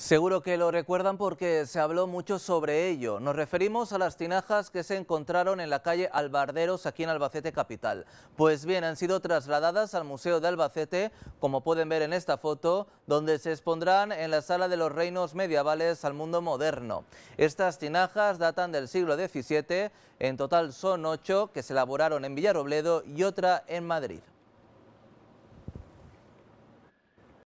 Seguro que lo recuerdan porque se habló mucho sobre ello. Nos referimos a las tinajas que se encontraron en la calle Albarderos, aquí en Albacete Capital. Pues bien, han sido trasladadas al Museo de Albacete, como pueden ver en esta foto, donde se expondrán en la Sala de los Reinos Medievales al Mundo Moderno. Estas tinajas datan del siglo XVII, en total son ocho, que se elaboraron en Villarobledo y otra en Madrid.